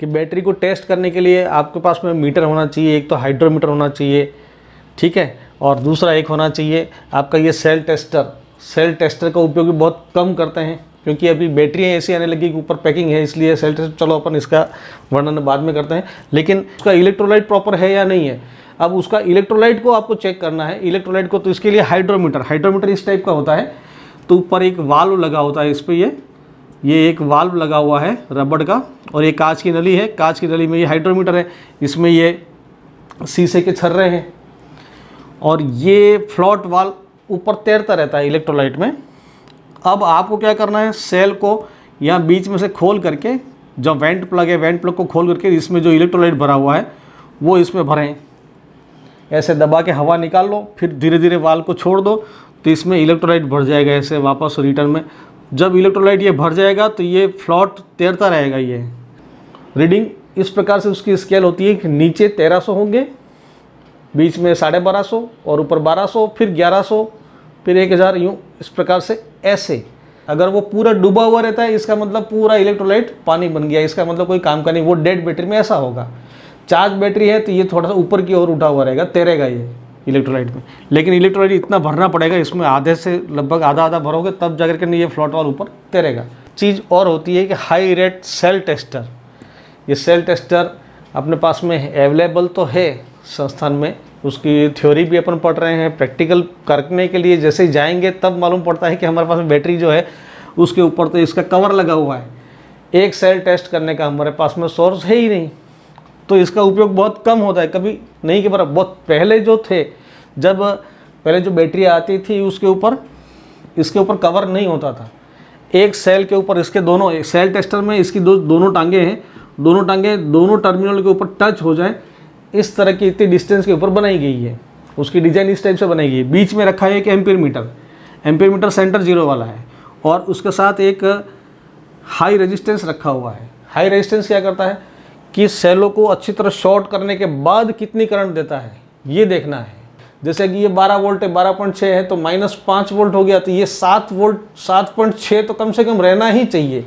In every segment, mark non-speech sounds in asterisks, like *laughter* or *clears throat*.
कि बैटरी को टेस्ट करने के लिए आपके पास में मीटर होना चाहिए एक तो हाइड्रोमीटर होना चाहिए ठीक है और दूसरा एक होना चाहिए आपका ये सेल टेस्टर सेल टेस्टर का उपयोग भी बहुत कम करते हैं क्योंकि अभी बैटरियाँ ऐसी आने लगी कि ऊपर पैकिंग है इसलिए सेल टेस्टर चलो अपन इसका वर्णन बाद में करते हैं लेकिन उसका इलेक्ट्रोलाइट प्रॉपर है या नहीं है अब उसका इलेक्ट्रोलाइट को आपको चेक करना है इलेक्ट्रोलाइट को तो इसके लिए हाइड्रोमीटर हाइड्रोमीटर इस टाइप का होता है तो ऊपर एक वाल्व लगा होता है इस पर ये ये एक वाल्व लगा हुआ है रबड़ का और ये कांच की नली है कांच की नली में ये हाइड्रोमीटर है इसमें ये शीशे के छर्रे हैं और ये फ्लॉट वाल ऊपर तैरता रहता है इलेक्ट्रोलाइट में अब आपको क्या करना है सेल को यहाँ बीच में से खोल करके जब वेंट प्लग है वेंट प्लग को खोल करके इसमें जो इलेक्ट्रोलाइट भरा हुआ है वो इसमें भरें ऐसे दबा के हवा निकाल लो फिर धीरे धीरे वाल को छोड़ दो तो इसमें इलेक्ट्रोलाइट भर जाएगा ऐसे वापस रिटर्न में जब इलेक्ट्रोलाइट ये भर जाएगा तो ये फ्लॉट तैरता रहेगा ये रीडिंग इस प्रकार से उसकी स्केल होती है कि नीचे तेरह सौ होंगे बीच में साढ़े बारह सौ और ऊपर बारह सौ फिर ग्यारह सौ फिर एक हज़ार यूँ इस प्रकार से ऐसे अगर वो पूरा डूबा हुआ रहता है इसका मतलब पूरा इलेक्ट्रोलाइट पानी बन गया इसका मतलब कोई काम का नहीं वो डेड बैटरी में ऐसा होगा चार्ज बैटरी है तो ये थोड़ा सा ऊपर की ओर उठा हुआ रहेगा तैरेगा ये इलेक्ट्रोलाइट में लेकिन इलेक्ट्रोलाइट इतना भरना पड़ेगा इसमें आधे से लगभग आधा आधा भरोगे तब जाकर के ये फ्लॉट वाल ऊपर तैरेगा चीज़ और होती है कि हाई रेट सेल टेस्टर ये सेल टेस्टर अपने पास में अवेलेबल तो है संस्थान में उसकी थ्योरी भी अपन पढ़ रहे हैं प्रैक्टिकल करने के लिए जैसे जाएंगे तब मालूम पड़ता है कि हमारे पास बैटरी जो है उसके ऊपर तो इसका कवर लगा हुआ है एक सेल टेस्ट करने का हमारे पास में सोर्स है ही नहीं तो इसका उपयोग बहुत कम होता है कभी नहीं के बराबर बहुत पहले जो थे जब पहले जो बैटरी आती थी उसके ऊपर इसके ऊपर कवर नहीं होता था एक सेल के ऊपर इसके दोनों एक सेल टेस्टर में इसकी दो दोनों टांगे हैं दोनों टांगे दोनों टर्मिनल के ऊपर टच हो जाए इस तरह की इतनी डिस्टेंस के ऊपर बनाई गई है उसकी डिज़ाइन इस टाइप से बनाई गई है बीच में रखा है एक ampere meter ampere meter centre zero वाला है और उसके साथ एक हाई रेजिस्टेंस रखा हुआ है हाई रेजिस्टेंस क्या करता है कि सेलों को अच्छी तरह शॉर्ट करने के बाद कितनी करंट देता है ये देखना है जैसे कि ये 12 वोल्ट है 12.6 है तो माइनस पाँच वोल्ट हो गया तो ये सात वोल्ट सात पॉइंट छः तो कम से कम रहना ही चाहिए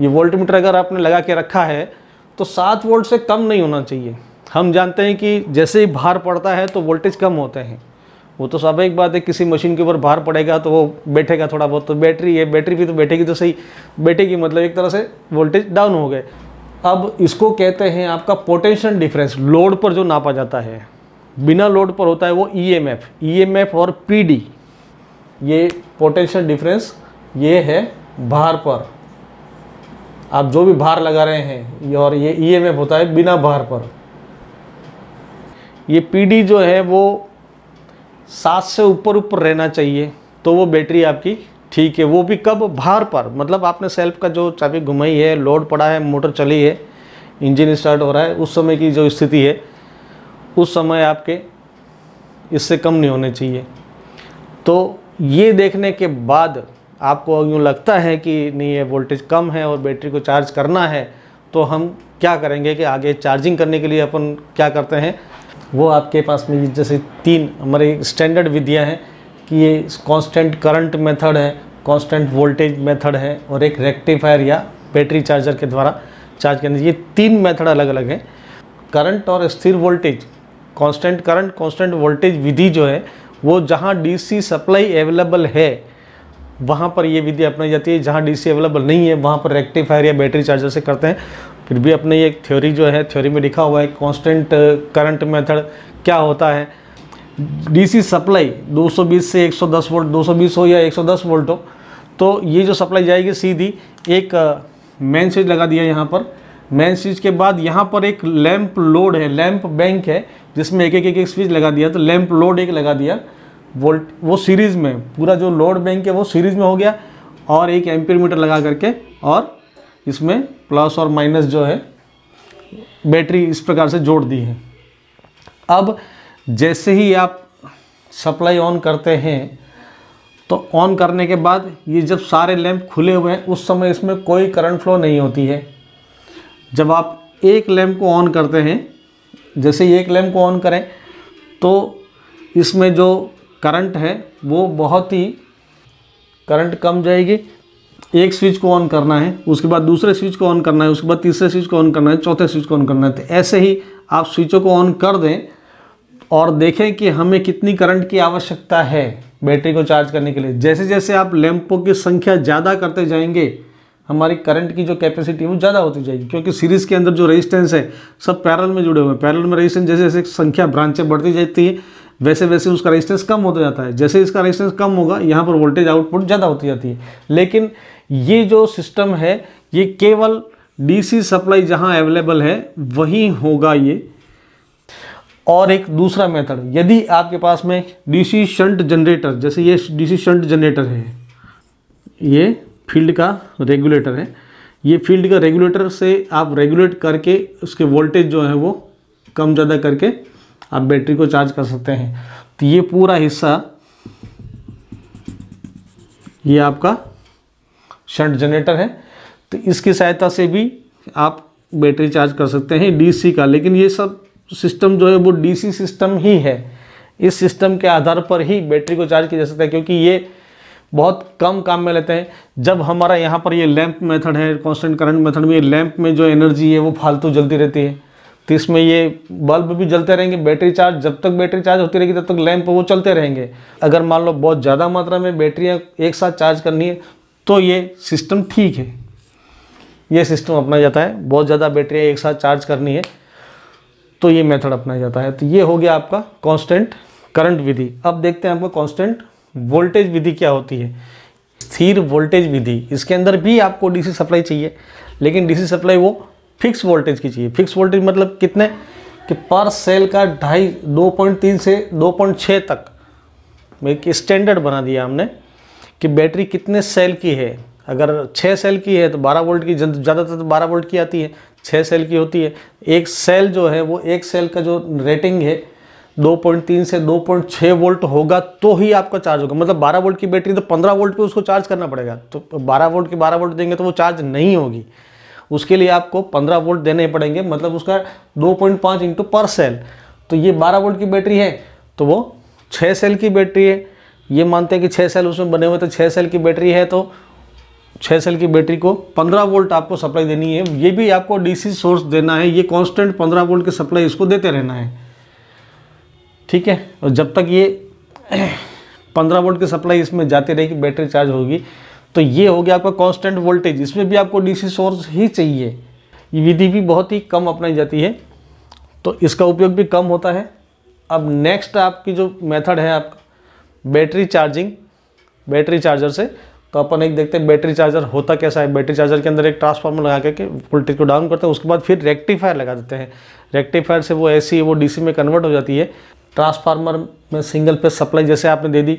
ये वोल्ट मीटर अगर आपने लगा के रखा है तो सात वोल्ट से कम नहीं होना चाहिए हम जानते हैं कि जैसे ही भार पड़ता है तो वोल्टेज कम होते हैं वो तो स्वाभाविक बात है किसी मशीन के ऊपर भार पड़ेगा तो वो बैठेगा थोड़ा बहुत तो बैटरी है बैटरी भी तो बैठेगी तो सही बैठेगी मतलब एक तरह से वोल्टेज डाउन हो गए अब इसको कहते हैं आपका पोटेंशियल डिफरेंस लोड पर जो नापा जाता है बिना लोड पर होता है वो ईएमएफ e ईएमएफ e और पीडी ये पोटेंशियल डिफरेंस ये है भार पर आप जो भी भार लगा रहे हैं और ये ईएमएफ e होता है बिना भार पर ये पीडी जो है वो सात से ऊपर ऊपर रहना चाहिए तो वो बैटरी आपकी ठीक है वो भी कब भार पर मतलब आपने सेल्फ का जो चाबी घुमाई है लोड पड़ा है मोटर चली है इंजन स्टार्ट हो रहा है उस समय की जो स्थिति है उस समय आपके इससे कम नहीं होने चाहिए तो ये देखने के बाद आपको यूँ लगता है कि नहीं ये वोल्टेज कम है और बैटरी को चार्ज करना है तो हम क्या करेंगे कि आगे चार्जिंग करने के लिए अपन क्या करते हैं वो आपके पास में जैसे तीन हमारे स्टैंडर्ड विधियाँ हैं कि ये कांस्टेंट करंट मेथड है कांस्टेंट वोल्टेज मेथड है और एक रेक्टिफायर या बैटरी चार्जर के द्वारा चार्ज करने ये तीन मेथड अलग अलग हैं करंट और स्थिर voltage constant current constant voltage विधि जो है वो जहाँ डीसी सप्लाई अवेलेबल है वहाँ पर ये विधि अपनाई जाती है जहाँ डीसी अवेलेबल नहीं है वहाँ पर रेक्टिफायर या बैटरी चार्जर से करते हैं फिर भी अपने ये थ्योरी जो है थ्योरी में लिखा हुआ है कॉन्स्टेंट करंट मेथड क्या होता है डीसी सप्लाई 220 से 110 वोल्ट 220 हो या 110 वोल्ट हो तो ये जो सप्लाई जाएगी सीधी एक मेन uh, स्विच लगा दिया यहाँ पर मेन स्विच के बाद यहाँ पर एक लैंप लोड है लैंप बैंक है जिसमें एक एक एक एक स्विच लगा दिया तो लैंप लोड एक लगा दिया वोल्ट वो सीरीज़ में पूरा जो लोड बैंक है वो सीरीज़ में हो गया और एक एम्पियर मीटर लगा करके और इसमें प्लस और माइनस जो है बैटरी इस प्रकार से जोड़ दी है अब जैसे ही आप सप्लाई ऑन करते हैं तो ऑन करने के बाद ये जब सारे लैंप खुले हुए हैं उस समय इसमें कोई करंट फ्लो नहीं होती है जब आप एक लैंप को ऑन करते हैं जैसे ये लैम्प को ऑन करें तो इसमें जो करंट है वो बहुत ही करंट कम जाएगी एक स्विच को ऑन करना है उसके बाद दूसरे स्विच को ऑन करना है उसके बाद तीसरे स्विच को ऑन करना है चौथे स्विच को ऑन करना है तो ऐसे ही आप स्विचों को ऑन कर दें और देखें कि हमें कितनी करंट की आवश्यकता है बैटरी को चार्ज करने के लिए जैसे जैसे आप लैंपों की संख्या ज़्यादा करते जाएंगे हमारी करंट की जो कैपेसिटी है वो ज़्यादा होती जाएगी क्योंकि सीरीज़ के अंदर जो रेजिस्टेंस है सब पैरल में जुड़े हुए हैं पैरल में रेजिस्टेंस जैसे जैसे संख्या ब्रांचें बढ़ती जाती है वैसे वैसे उसका रेजिस्टेंस कम होता जाता है जैसे इसका रेजिस्टेंस कम होगा यहाँ पर वोल्टेज आउटपुट ज़्यादा होती जाती है लेकिन ये जो सिस्टम है ये केवल डी सप्लाई जहाँ अवेलेबल है वहीं होगा ये और एक दूसरा मेथड यदि आपके पास में डीसी शंट जनरेटर जैसे ये डीसी शंट जनरेटर है ये फील्ड का रेगुलेटर है ये फील्ड का रेगुलेटर से आप रेगुलेट करके उसके वोल्टेज जो है वो कम ज़्यादा करके आप बैटरी को चार्ज कर सकते हैं तो ये पूरा हिस्सा ये आपका शंट जनरेटर है तो इसकी सहायता से भी आप बैटरी चार्ज कर सकते हैं डीसी का लेकिन ये सब सिस्टम जो है वो डीसी सिस्टम ही है इस सिस्टम के आधार पर ही बैटरी को चार्ज किया जा सकता है क्योंकि ये बहुत कम काम में लेते हैं जब हमारा यहाँ पर ये लैंप मेथड है कांस्टेंट करंट मेथड में ये लैंप में जो एनर्जी है वो फालतू जलती रहती है तो इसमें ये बल्ब भी जलते रहेंगे बैटरी चार्ज जब तक बैटरी चार्ज होती रहेगी तब तक लैंप वो चलते रहेंगे अगर मान लो बहुत ज़्यादा मात्रा में बैटरियाँ एक साथ चार्ज करनी है तो ये सिस्टम ठीक है ये सिस्टम अपनाया जाता है बहुत ज़्यादा बैटरियाँ एक साथ चार्ज करनी है तो ये मेथड अपनाया जाता है तो ये हो गया आपका कांस्टेंट करंट विधि अब देखते हैं आपका कांस्टेंट वोल्टेज विधि क्या होती है स्थिर वोल्टेज विधि इसके अंदर भी आपको डीसी सप्लाई चाहिए लेकिन डीसी सप्लाई वो फिक्स वोल्टेज की चाहिए फिक्स वोल्टेज मतलब कितने कि पर सेल का ढाई दो पॉइंट तीन से दो पॉइंट छः तक एक स्टैंडर्ड बना दिया हमने कि बैटरी कितने सेल की है अगर छः सेल की है तो बारह वोल्ट की ज़्यादातर तो बारह वोल्ट की आती है छः सेल की होती है एक सेल जो है वो एक सेल का जो रेटिंग है 2.3 से 2.6 वोल्ट होगा तो ही आपका चार्ज होगा मतलब 12 वोल्ट की बैटरी तो 15 वोल्ट पे उसको चार्ज करना पड़ेगा तो 12 वोल्ट की 12 वोल्ट देंगे तो वो चार्ज नहीं होगी उसके लिए आपको 15 वोल्ट देने पड़ेंगे मतलब उसका 2.5 पॉइंट पाँच इंटू पर सेल तो ये 12 वोल्ट की बैटरी है तो वो छः सेल की बैटरी है ये मानते हैं कि छः सेल उसमें बने हुए तो छः सेल की बैटरी है तो छः सेल की बैटरी को पंद्रह वोल्ट आपको सप्लाई देनी है ये भी आपको डी सोर्स देना है ये कॉन्स्टेंट पंद्रह वोल्ट की सप्लाई इसको देते रहना है ठीक है और जब तक ये पंद्रह वोल्ट की सप्लाई इसमें जाती रहेगी बैटरी चार्ज होगी तो ये हो गया आपका कांस्टेंट वोल्टेज इसमें भी आपको डीसी सोर्स ही चाहिए ये विधि भी बहुत ही कम अपनाई जाती है तो इसका उपयोग भी कम होता है अब नेक्स्ट आपकी जो मेथड है आपका बैटरी चार्जिंग बैटरी चार्जर से तो अपन एक देखते हैं बैटरी चार्जर होता कैसा है बैटरी चार्जर के अंदर एक ट्रांसफार्मर लगा करके वोल्टेज को डाउन करते हैं उसके बाद फिर रेक्टिफायर लगा देते हैं रेक्टिफायर से वो ऐसी वो डीसी में कन्वर्ट हो जाती है ट्रांसफार्मर में सिंगल पे सप्लाई जैसे आपने दे दी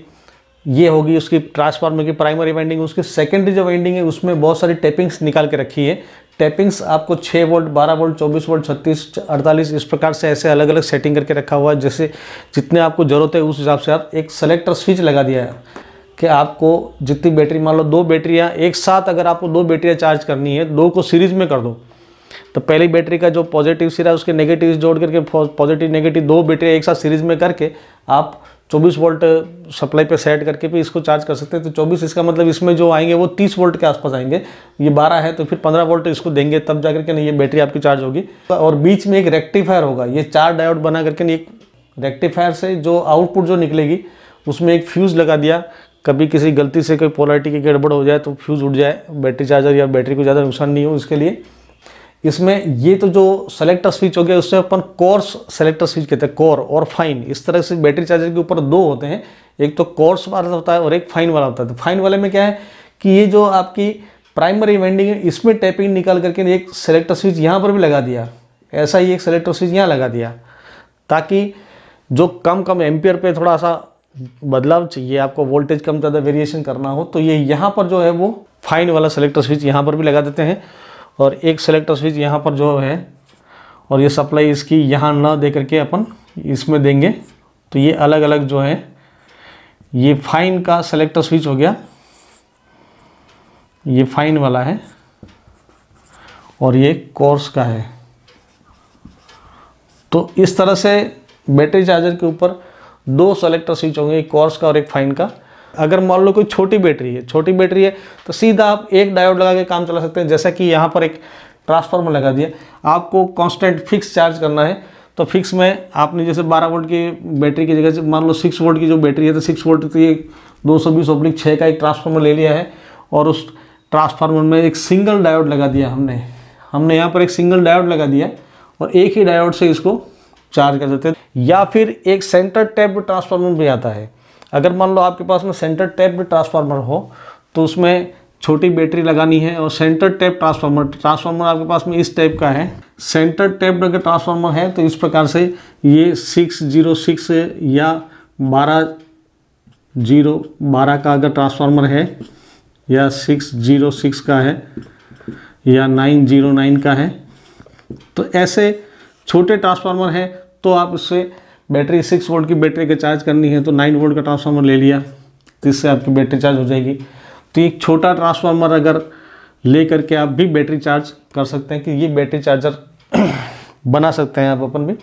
ये होगी उसकी ट्रांसफार्मर की प्राइमरी वाइंडिंग उसकी सेकेंडरी जो वाइंडिंग है उसमें बहुत सारी टैपिंग्स निकाल के रखी है टैपिंग्स आपको 6 वोल्ट 12 वोल्ट 24 वोल्ट 36 48 इस प्रकार से ऐसे अलग अलग सेटिंग करके रखा हुआ है जैसे जितने आपको ज़रूरत है उस हिसाब से आप एक सेलेक्टर स्विच लगा दिया है कि आपको जितनी बैटरी मान लो दो बैटरियाँ एक साथ अगर आपको दो बैटरियाँ चार्ज करनी है दो को सीरीज में कर दो तो पहली बैटरी का जो पॉजिटिव सिरा उसके नेगेटिव जोड़ करके पॉजिटिव नेगेटिव दो बैटरी एक साथ सीरीज में करके आप 24 वोल्ट सप्लाई पे सेट करके भी इसको चार्ज कर सकते हैं तो 24 इसका मतलब इसमें जो आएंगे वो 30 वोल्ट के आसपास आएंगे ये 12 है तो फिर 15 वोल्ट इसको देंगे तब जाकर के नहीं ये बैटरी आपकी चार्ज होगी और बीच में एक रेक्टिफायर होगा ये चार डायोड बना करके एक रेक्टिफायर से जो आउटपुट जो निकलेगी उसमें एक फ्यूज़ लगा दिया कभी किसी गलती से कोई पोलिटी की गड़बड़ हो जाए तो फ्यूज़ उड़ जाए बैटरी चार्जर या बैटरी को ज़्यादा नुकसान नहीं हो इसके लिए इसमें ये तो जो सेलेक्टर स्विच हो गया उससे अपन कोर्स सेलेक्टर स्विच कहते हैं कोर और फाइन इस तरह से बैटरी चार्जर के ऊपर दो होते हैं एक तो कोर्स वाला होता है और एक फाइन वाला होता है तो फाइन वाले में क्या है कि ये जो आपकी प्राइमरी वेंडिंग है इसमें टैपिंग निकाल करके एक सेलेक्टर स्विच यहाँ पर भी लगा दिया ऐसा ही एक सेलेक्टर स्विच यहाँ लगा दिया ताकि जो कम कम एम्पियर पर थोड़ा सा बदलाव चाहिए आपको वोल्टेज कम ज़्यादा वेरिएशन करना हो तो ये यहाँ पर जो है वो फाइन वाला सेलेक्टर स्विच यहाँ पर भी लगा देते हैं और एक सेलेक्टर स्विच यहाँ पर जो है और ये सप्लाई इसकी यहाँ ना दे करके अपन इसमें देंगे तो ये अलग अलग जो है ये फाइन का सेलेक्टर स्विच हो गया ये फाइन वाला है और ये कोर्स का है तो इस तरह से बैटरी चार्जर के ऊपर दो सेलेक्टर स्विच होंगे एक कोर्स का और एक फाइन का अगर मान लो कोई छोटी बैटरी है छोटी बैटरी है तो सीधा आप एक डायोड लगा के काम चला सकते हैं जैसा कि यहाँ पर एक ट्रांसफार्मर लगा दिया आपको कांस्टेंट फिक्स चार्ज करना है तो फिक्स में आपने जैसे 12 वोल्ट की बैटरी की जगह से मान लो 6 वोल्ट की जो बैटरी है तो 6 वोल्ट की दो सौ बीस ओपनिंग छः का एक ट्रांसफार्मर ले लिया है और उस ट्रांसफार्मर में एक सिंगल डायोड लगा दिया हमने हमने यहाँ पर एक सिंगल डायोड लगा दिया और एक ही डायोड से इसको चार्ज कर देते हैं या फिर एक सेंटर टैप ट्रांसफार्मर भी आता है अगर मान लो आपके पास में सेंटर टैप्ड ट्रांसफार्मर हो तो उसमें छोटी बैटरी लगानी है और सेंटर टैप ट्रांसफार्मर ट्रांसफार्मर आपके पास में इस टाइप का है सेंटर टैप अगर ट्रांसफार्मर है तो इस प्रकार से ये सिक्स जीरो सिक्स या बारह जीरो बारह का अगर ट्रांसफार्मर है या सिक्स जीरो सिक्स का है या नाइन जीरो नाइन का है तो ऐसे छोटे ट्रांसफार्मर हैं तो आप उससे बैटरी सिक्स वोल्ट की बैटरी का चार्ज करनी है तो नाइन वोल्ट का ट्रांसफार्मर ले लिया तो इससे आपकी बैटरी चार्ज हो जाएगी तो एक छोटा ट्रांसफार्मर अगर ले करके आप भी बैटरी चार्ज कर सकते हैं कि ये बैटरी चार्जर *clears throat* बना सकते हैं आप अपन भी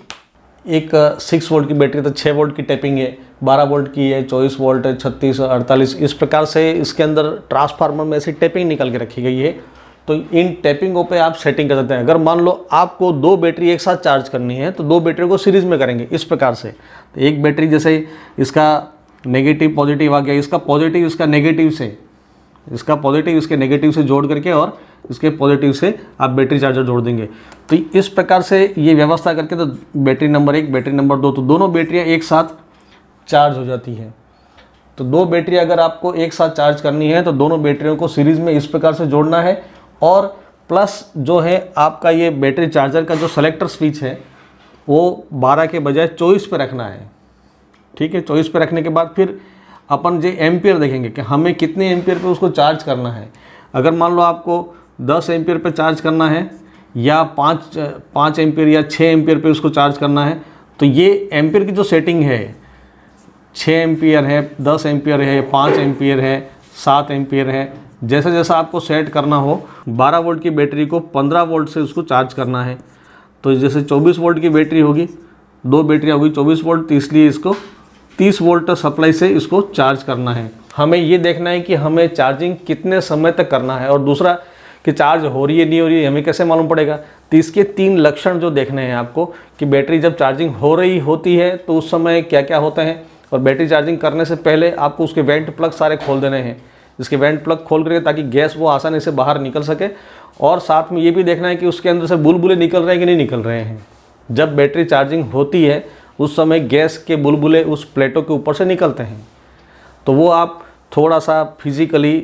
एक सिक्स वोल्ट की बैटरी तो छः वोल्ट की टैपिंग है बारह वोल्ट की है चौबीस वोल्ट है छत्तीस अड़तालीस इस प्रकार से इसके अंदर ट्रांसफार्मर में ऐसी टैपिंग निकल के रखी गई है तो इन टैपिंगों पे आप सेटिंग कर सकते हैं अगर मान लो आपको दो बैटरी एक साथ चार्ज करनी है तो दो बैटरी को सीरीज़ में करेंगे इस प्रकार से तो एक बैटरी जैसे इसका नेगेटिव पॉजिटिव आ गया इसका पॉजिटिव इसका नेगेटिव से इसका पॉजिटिव इसके नेगेटिव से जोड़ करके और इसके पॉजिटिव से आप बैटरी चार्जर जोड़ देंगे तो इस प्रकार से ये व्यवस्था करके तो बैटरी नंबर एक बैटरी नंबर दो तो दोनों बैटरियाँ एक साथ चार्ज हो जाती हैं तो दो बैटरी अगर आपको एक साथ चार्ज करनी है तो दोनों बैटरियों को सीरीज़ में इस प्रकार से जोड़ना है और प्लस जो है आपका ये बैटरी चार्जर का जो सेलेक्टर स्विच है वो 12 के बजाय 24 पे रखना है ठीक है 24 पे रखने के बाद फिर अपन जो एम्पियर देखेंगे कि हमें कितने एम्पियर पे उसको चार्ज करना है अगर मान लो आपको 10 एम्पियर पे चार्ज करना है या पाँच पाँच एम्पियर या छः एम्पियर पे उसको चार्ज करना है तो ये एम्पियर की जो सेटिंग है छः एम्पियर है दस एम्पियर है पाँच एम्पियर है सात एम्पियर है जैसे जैसा आपको सेट करना हो 12 वोल्ट की बैटरी को 15 वोल्ट से उसको चार्ज करना है तो जैसे 24 वोल्ट की बैटरी होगी दो बैटरियाँ होगी 24 वोल्ट तो इसलिए इसको 30 वोल्ट सप्लाई से इसको चार्ज करना है हमें ये देखना है कि हमें चार्जिंग कितने समय तक करना है और दूसरा कि चार्ज हो रही है नहीं हो रही है हमें कैसे मालूम पड़ेगा तो इसके तीन लक्षण जो देखने हैं आपको कि बैटरी जब चार्जिंग हो रही होती है तो उस समय क्या क्या होते हैं और बैटरी चार्जिंग करने से पहले आपको उसके वेंट प्लग सारे खोल देने हैं जिसके वेंट प्लग खोल करके ताकि गैस वो आसानी से बाहर निकल सके और साथ में ये भी देखना है कि उसके अंदर से बुलबुले निकल रहे हैं कि नहीं निकल रहे हैं जब बैटरी चार्जिंग होती है उस समय गैस के बुलबुले उस प्लेटों के ऊपर से निकलते हैं तो वो आप थोड़ा सा फिजिकली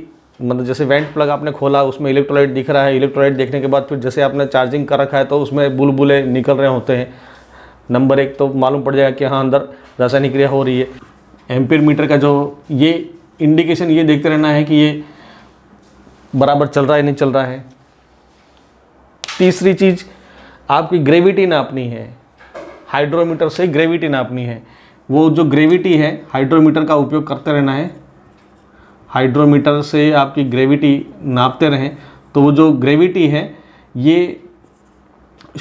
मतलब जैसे वेंट प्लग आपने खोला उसमें इलेक्ट्रोलाइट दिख रहा है इलेक्ट्रोलाइट देखने के बाद फिर जैसे आपने चार्जिंग कर रखा है तो उसमें बुलबुले निकल रहे होते हैं नंबर एक तो मालूम पड़ जाएगा कि हाँ अंदर रासायनिक क्रिया हो रही है एम्पियर मीटर का जो ये इंडिकेशन ये देखते रहना है कि ये बराबर चल रहा है नहीं चल रहा है तीसरी चीज़ आपकी ग्रेविटी नापनी है हाइड्रोमीटर से ग्रेविटी नापनी है वो जो ग्रेविटी है हाइड्रोमीटर का उपयोग करते रहना है हाइड्रोमीटर से आपकी ग्रेविटी नापते रहें तो वो जो ग्रेविटी है ये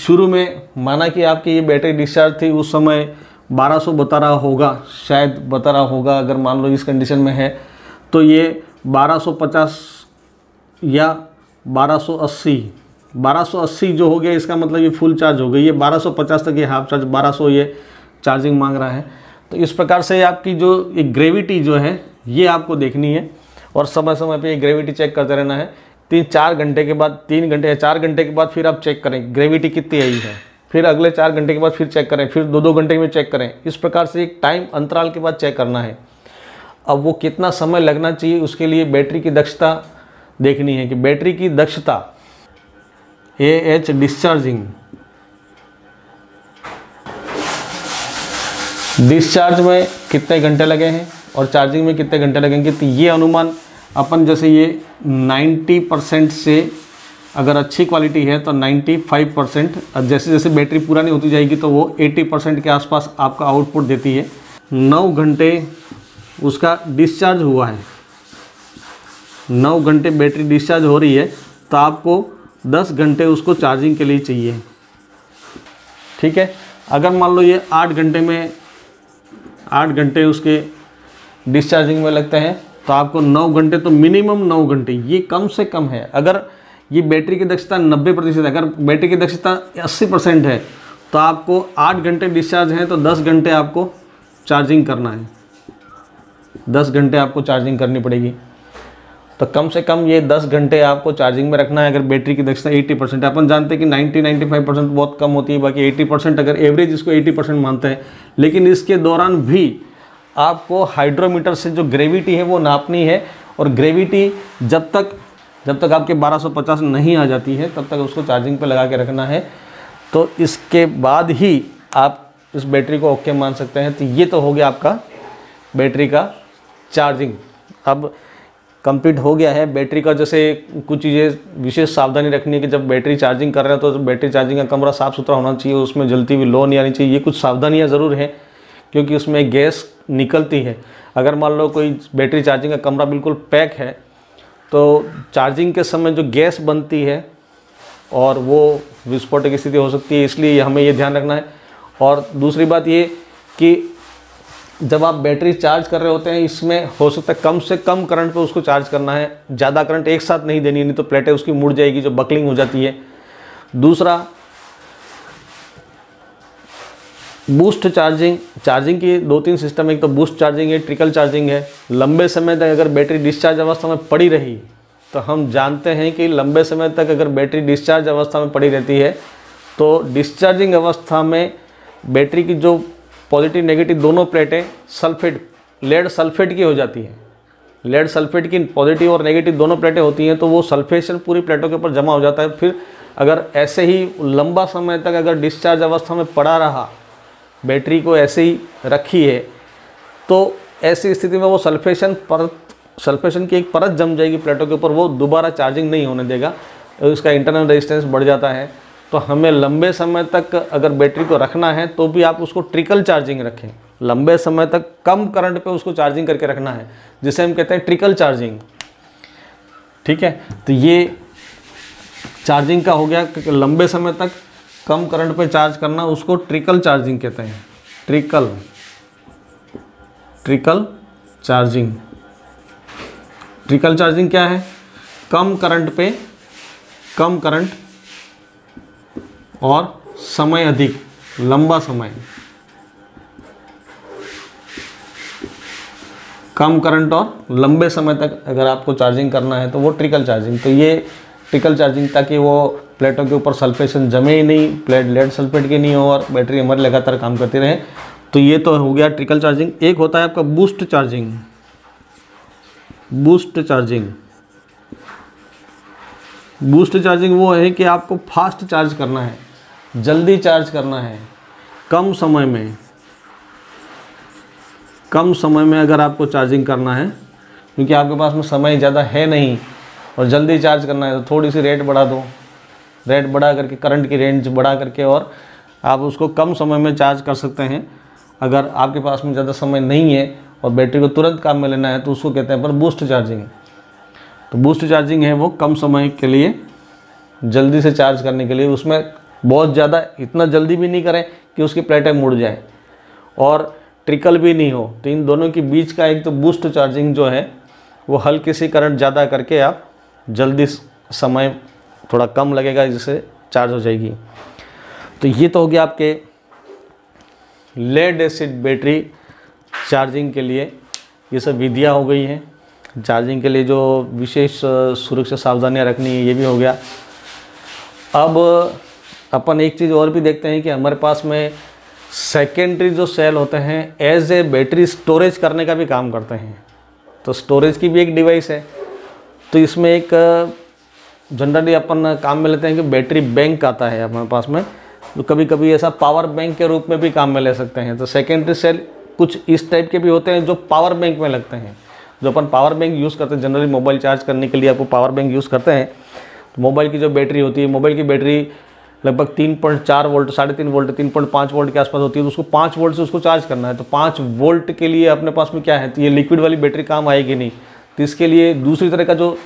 शुरू में माना कि आपकी ये बैटरी डिस्चार्ज थी उस समय 1200 बता रहा होगा शायद बता रहा होगा अगर मान लो इस कंडीशन में है तो ये 1250 या 1280 1280 जो हो गया इसका मतलब ये फुल चार्ज हो गई ये 1250 तक ये हाफ चार्ज 1200 ये चार्जिंग मांग रहा है तो इस प्रकार से आपकी जो ये ग्रेविटी जो है ये आपको देखनी है और समय समय पे ये ग्रेविटी चेक करते रहना है तीन चार घंटे के बाद तीन घंटे या चार घंटे के बाद फिर आप चेक करें ग्रेविटी कितनी आई है फिर अगले चार घंटे के बाद फिर चेक करें फिर दो दो घंटे में चेक करें इस प्रकार से एक टाइम अंतराल के बाद चेक करना है अब वो कितना समय लगना चाहिए उसके लिए बैटरी की दक्षता देखनी है कि बैटरी की दक्षता ए एच डिस्चार्जिंग डिस्चार्ज में कितने घंटे लगे हैं और चार्जिंग में कितने घंटे लगेंगे तो ये अनुमान अपन जैसे ये 90 परसेंट से अगर अच्छी क्वालिटी है तो 95 परसेंट जैसे जैसे बैटरी पुरानी होती जाएगी तो वो 80 परसेंट के आसपास आपका आउटपुट देती है नौ घंटे उसका डिस्चार्ज हुआ है नौ घंटे बैटरी डिस्चार्ज हो रही है तो आपको दस घंटे उसको चार्जिंग के लिए चाहिए ठीक है अगर मान लो ये आठ घंटे में आठ घंटे उसके डिस्चार्जिंग में लगते हैं तो आपको नौ घंटे तो मिनिमम नौ घंटे ये कम से कम है अगर ये बैटरी की दक्षता नब्बे प्रतिशत अगर बैटरी की दक्षता अस्सी परसेंट है तो आपको आठ घंटे डिस्चार्ज हैं तो दस घंटे आपको चार्जिंग करना है दस घंटे आपको चार्जिंग करनी पड़ेगी तो कम से कम ये दस घंटे आपको चार्जिंग में रखना है अगर बैटरी की दक्षता एट्टी परसेंट अपन जानते हैं कि नाइन्टी नाइन्टी फाइव परसेंट बहुत कम होती है बाकी एट्टी परसेंट अगर एवरेज इसको एट्टी परसेंट मानते हैं लेकिन इसके दौरान भी आपको हाइड्रोमीटर से जो ग्रेविटी है वो नापनी है और ग्रेविटी जब तक जब तक आपके 1250 नहीं आ जाती है तब तक उसको चार्जिंग पे लगा के रखना है तो इसके बाद ही आप इस बैटरी को ओके मान सकते हैं तो ये तो हो गया आपका बैटरी का चार्जिंग अब कंप्लीट हो गया है बैटरी का जैसे कुछ चीज़ें विशेष सावधानी रखनी है कि जब बैटरी चार्जिंग कर रहे हैं तो बैटरी चार्जिंग का कमरा साफ़ सुथरा होना चाहिए उसमें जलती हुई लो नहीं आनी चाहिए ये कुछ सावधानियाँ ज़रूर हैं क्योंकि उसमें गैस निकलती है अगर मान लो कोई बैटरी चार्जिंग का कमरा बिल्कुल पैक है तो चार्जिंग के समय जो गैस बनती है और वो विस्फोटक स्थिति हो सकती है इसलिए हमें ये ध्यान रखना है और दूसरी बात ये कि जब आप बैटरी चार्ज कर रहे होते हैं इसमें हो सकता है कम से कम करंट पे उसको चार्ज करना है ज़्यादा करंट एक साथ नहीं देनी नहीं तो प्लेटें उसकी मुड़ जाएगी जो बकलिंग हो जाती है दूसरा बूस्ट चार्जिंग चार्जिंग की दो तीन सिस्टम है एक तो बूस्ट चार्जिंग है ट्रिकल चार्जिंग है लंबे समय तक अगर बैटरी डिस्चार्ज अवस्था में पड़ी रही तो हम जानते हैं कि लंबे समय तक अगर बैटरी डिस्चार्ज अवस्था में पड़ी रहती है तो डिस्चार्जिंग अवस्था में बैटरी की जो पॉजिटिव नेगेटिव दोनों प्लेटें सल्फेट लेड सल्फेट की हो जाती है लेड सल्फेट की पॉजिटिव और नेगेटिव दोनों प्लेटें होती हैं तो वो सल्फेशन पूरी प्लेटों के ऊपर जमा हो जाता है फिर अगर ऐसे ही लंबा समय तक अगर डिस्चार्ज अवस्था में पड़ा रहा बैटरी को ऐसे ही रखी है तो ऐसी स्थिति में वो सल्फेशन परत सल्फेशन की एक परत जम जाएगी प्लेटों के ऊपर वो दोबारा चार्जिंग नहीं होने देगा उसका इंटरनल रेजिस्टेंस बढ़ जाता है तो हमें लंबे समय तक अगर बैटरी को रखना है तो भी आप उसको ट्रिकल चार्जिंग रखें लंबे समय तक कम करंट पे उसको चार्जिंग करके रखना है जिसे हम कहते हैं ट्रिकल चार्जिंग ठीक है तो ये चार्जिंग का हो गया क्योंकि लंबे समय तक कम करंट पे चार्ज करना उसको ट्रिकल चार्जिंग कहते हैं trickle trickle charging trickle charging क्या है कम करंट पे कम करंट और समय अधिक लंबा समय कम करंट और लंबे समय तक अगर आपको चार्जिंग करना है तो वो ट्रिकल चार्जिंग तो ये ट्रिकल चार्जिंग ताकि वो प्लेटों के ऊपर सल्फेशन जमे ही नहीं प्लेट लेड सल्फेट के नहीं हो और बैटरी हमारी लगातार काम करती रहे तो ये तो हो गया ट्रिकल चार्जिंग एक होता है आपका boost charging boost charging boost charging वो है कि आपको फास्ट चार्ज करना है जल्दी चार्ज करना है कम समय में कम समय में अगर आपको चार्जिंग करना है क्योंकि आपके पास में समय ज़्यादा है नहीं और जल्दी चार्ज करना है तो थोड़ी सी रेट बढ़ा दो रेट बढ़ा करके करंट की रेंज बढ़ा करके और आप उसको कम समय में चार्ज कर सकते हैं अगर आपके पास में ज़्यादा समय नहीं है और बैटरी को तुरंत काम में लेना है तो उसको कहते हैं पर बूस्ट चार्जिंग तो बूस्ट चार्जिंग है वो कम समय के लिए जल्दी से चार्ज करने के लिए उसमें बहुत ज़्यादा इतना जल्दी भी नहीं करें कि उसकी प्लेटें मुड़ जाएँ और ट्रिकल भी नहीं हो तो इन दोनों के बीच का एक तो बूस्ट चार्जिंग जो है वो हल्की सी करंट ज़्यादा करके आप जल्दी समय थोड़ा कम लगेगा जिससे चार्ज हो जाएगी तो ये तो हो गया आपके लेड एसिड बैटरी चार्जिंग के लिए ये सब विधियाँ हो गई हैं चार्जिंग के लिए जो विशेष सुरक्षा सावधानियाँ रखनी है ये भी हो गया अब अपन एक चीज़ और भी देखते हैं कि हमारे पास में सेकेंडरी जो सेल होते हैं एज ए बैटरी स्टोरेज करने का भी काम करते हैं तो स्टोरेज की भी एक डिवाइस है तो इसमें एक जनरली अपन काम में लेते हैं कि बैटरी बैंक आता है हमारे पास में जो तो कभी कभी ऐसा पावर बैंक के रूप में भी काम में ले सकते हैं तो सेकेंडरी सेल कुछ इस टाइप के भी होते हैं जो पावर बैंक में लगते हैं जो अपन पावर बैंक यूज़ करते हैं जनरली मोबाइल चार्ज करने के लिए आपको पावर बैंक यूज़ करते हैं तो मोबाइल की जो बैटरी होती है मोबाइल की बैटरी लगभग तीन पॉइंट चार वोल्ट साढ़े तीन वोल्ट तीन पॉइंट पाँच वोल्ट के आसपास होती है तो उसको पाँच वोल्ट से उसको चार्ज करना है तो पाँच वोल्ट के लिए अपने पास में क्या है तो ये लिक्विड वाली बैटरी काम आएगी नहीं तो इसके लिए दूसरी तरह का जो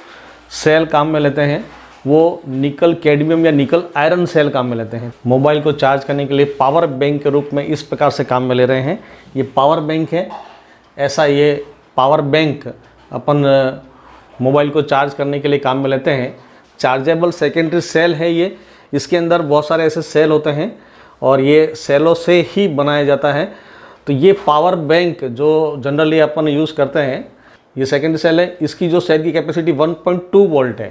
सेल काम में लेते हैं वो निकल कैडमियम या निकल आयरन सेल काम में लेते हैं मोबाइल को चार्ज करने के लिए पावर बैंक के रूप में इस प्रकार से काम में ले रहे हैं ये पावर बैंक है ऐसा ये पावर बैंक अपन मोबाइल को चार्ज करने के लिए काम में लेते हैं चार्जेबल सेकेंडरी सेल है ये इसके अंदर बहुत सारे ऐसे सेल होते हैं और ये सेलों से ही बनाया जाता है तो ये पावर बैंक जो जनरली अपन यूज़ करते हैं ये सेकेंड सेल है इसकी जो सेल की कैपेसिटी 1.2 वोल्ट है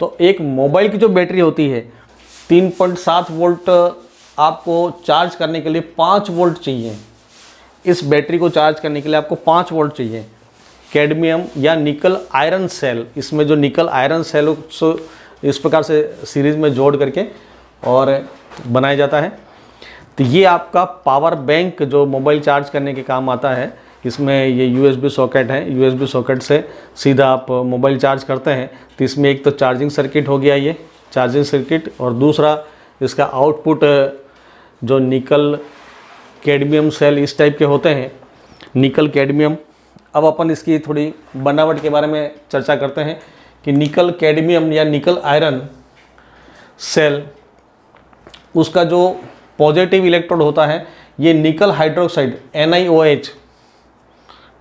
तो एक मोबाइल की जो बैटरी होती है 3.7 वोल्ट आपको चार्ज करने के लिए पाँच वोल्ट चाहिए इस बैटरी को चार्ज करने के लिए आपको पाँच वोल्ट चाहिए कैडमियम या निकल आयरन सेल इसमें जो निकल आयरन सेल इस प्रकार से सीरीज में जोड़ करके और बनाया जाता है तो ये आपका पावर बैंक जो मोबाइल चार्ज करने के काम आता है इसमें ये यूएसबी सॉकेट है यूएसबी सॉकेट से सीधा आप मोबाइल चार्ज करते हैं तो इसमें एक तो चार्जिंग सर्किट हो गया ये चार्जिंग सर्किट और दूसरा इसका आउटपुट जो निकल कैडमियम सेल इस टाइप के होते हैं निकल कैडमियम अब अपन इसकी थोड़ी बनावट के बारे में चर्चा करते हैं कि निकल कैडमियम या निकल आयरन सेल उसका जो पॉजिटिव इलेक्ट्रोड होता है ये निकल हाइड्रोक्साइड एन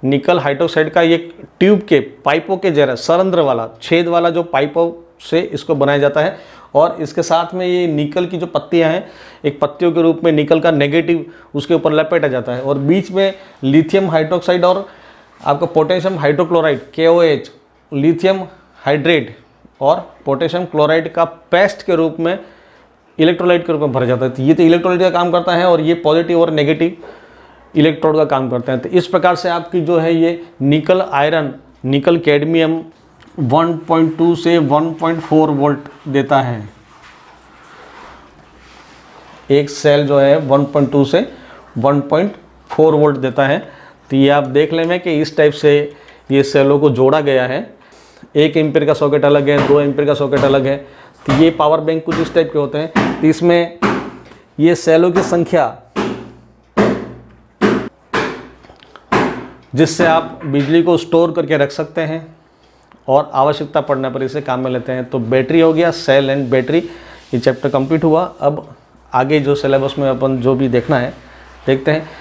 निकल हाइड्रोक्साइड का ये ट्यूब के पाइपों के जरा सरंद्र वाला छेद वाला जो पाइपों से इसको बनाया जाता है और इसके साथ में ये निकल की जो पत्तियां हैं एक पत्तियों के रूप में निकल का नेगेटिव उसके ऊपर लपेटा जाता है और बीच में लिथियम हाइड्रोक्साइड और आपका पोटेशियम हाइड्रोक्लोराइड के लिथियम हाइड्रेट और पोटेशियम क्लोराइड का पेस्ट के रूप में इलेक्ट्रोलाइट के रूप में भर जाता है तो ये तो इलेक्ट्रोलाइट का काम करता है और ये पॉजिटिव और नेगेटिव इलेक्ट्रोड का काम करते हैं तो इस प्रकार से आपकी जो है ये निकल आयरन निकल कैडमियम 1.2 से 1.4 वोल्ट देता है एक सेल जो है 1.2 से 1.4 वोल्ट देता है तो ये आप देख लेंगे कि इस टाइप से ये सेलों को जोड़ा गया है एक एम्पियर का सॉकेट अलग है दो एम्पियर का सॉकेट अलग है तो ये पावर बैंक कुछ इस टाइप के होते हैं तो इसमें ये सेलों की संख्या जिससे आप बिजली को स्टोर करके रख सकते हैं और आवश्यकता पड़ने पर इसे काम में लेते हैं तो बैटरी हो गया सेल एंड बैटरी ये चैप्टर कंप्लीट हुआ अब आगे जो सिलेबस में अपन जो भी देखना है देखते हैं